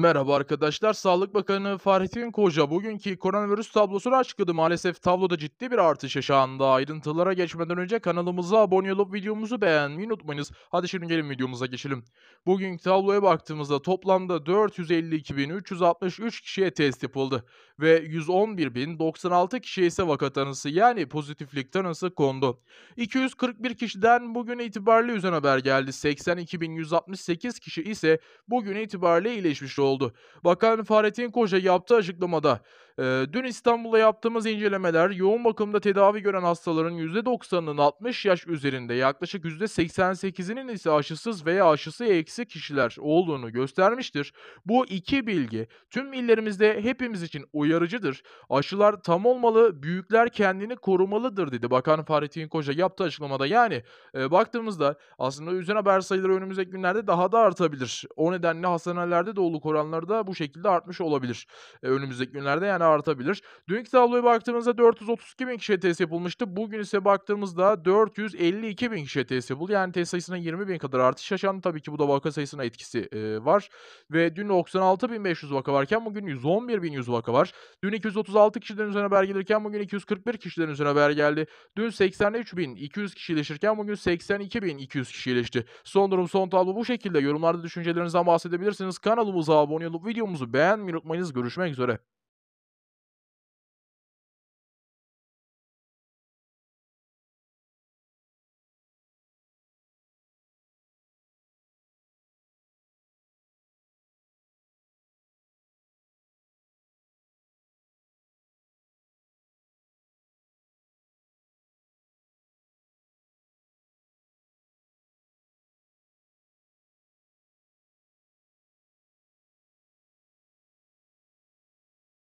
Merhaba arkadaşlar. Sağlık Bakanı Fahrettin Koca bugünkü koronavirüs tablosunu açıkladı. Maalesef tabloda ciddi bir artış yaşandı. Ayrıntılara geçmeden önce kanalımıza abone olup videomuzu beğenmeyi unutmayınız. Hadi şimdi gelin videomuza geçelim. bugün tabloya baktığımızda toplamda 452.363 kişiye test yapıldı ve 111.096 kişiye ise vaka tanısı yani pozitiflik tanısı kondu. 241 kişiden bugün itibariyle üzerine haber geldi. 82.168 kişi ise bugün itibariyle iyileşmiş oldu oldu. Bakan Fahrettin Koca yaptığı açıklamada dün İstanbul'da yaptığımız incelemeler yoğun bakımda tedavi gören hastaların %90'ının 60 yaş üzerinde yaklaşık %88'inin ise aşısız veya aşısı eksik kişiler olduğunu göstermiştir. Bu iki bilgi tüm illerimizde hepimiz için uyarıcıdır. Aşılar tam olmalı, büyükler kendini korumalıdır dedi Bakan Fahrettin Koca yaptığı açıklamada. Yani e, baktığımızda aslında üzerine haber sayıları önümüzdeki günlerde daha da artabilir. O nedenle hastanelerde doğuluk oranları da bu şekilde artmış olabilir. E, önümüzdeki günlerde yani tane artabilir. Dünkü tabloya baktığımızda 432 bin kişiye test yapılmıştı. Bugün ise baktığımızda 452 bin kişiye test yapıldı. Yani test sayısına 20 bin kadar artış yaşandı. Tabii ki bu da vaka sayısına etkisi e, var. Ve dün 96.500 vaka varken bugün 111.100 vaka var. Dün 236 kişiden üzerine haber gelirken bugün 241 kişiden üzerine haber geldi. Dün 83.200 kişi iyileşirken bugün 82.200 kişi iyileşti. Son durum son tablo bu şekilde. Yorumlarda düşüncelerinizden bahsedebilirsiniz. Kanalımıza abone olup videomuzu beğenmeyi unutmayınız. Görüşmek üzere.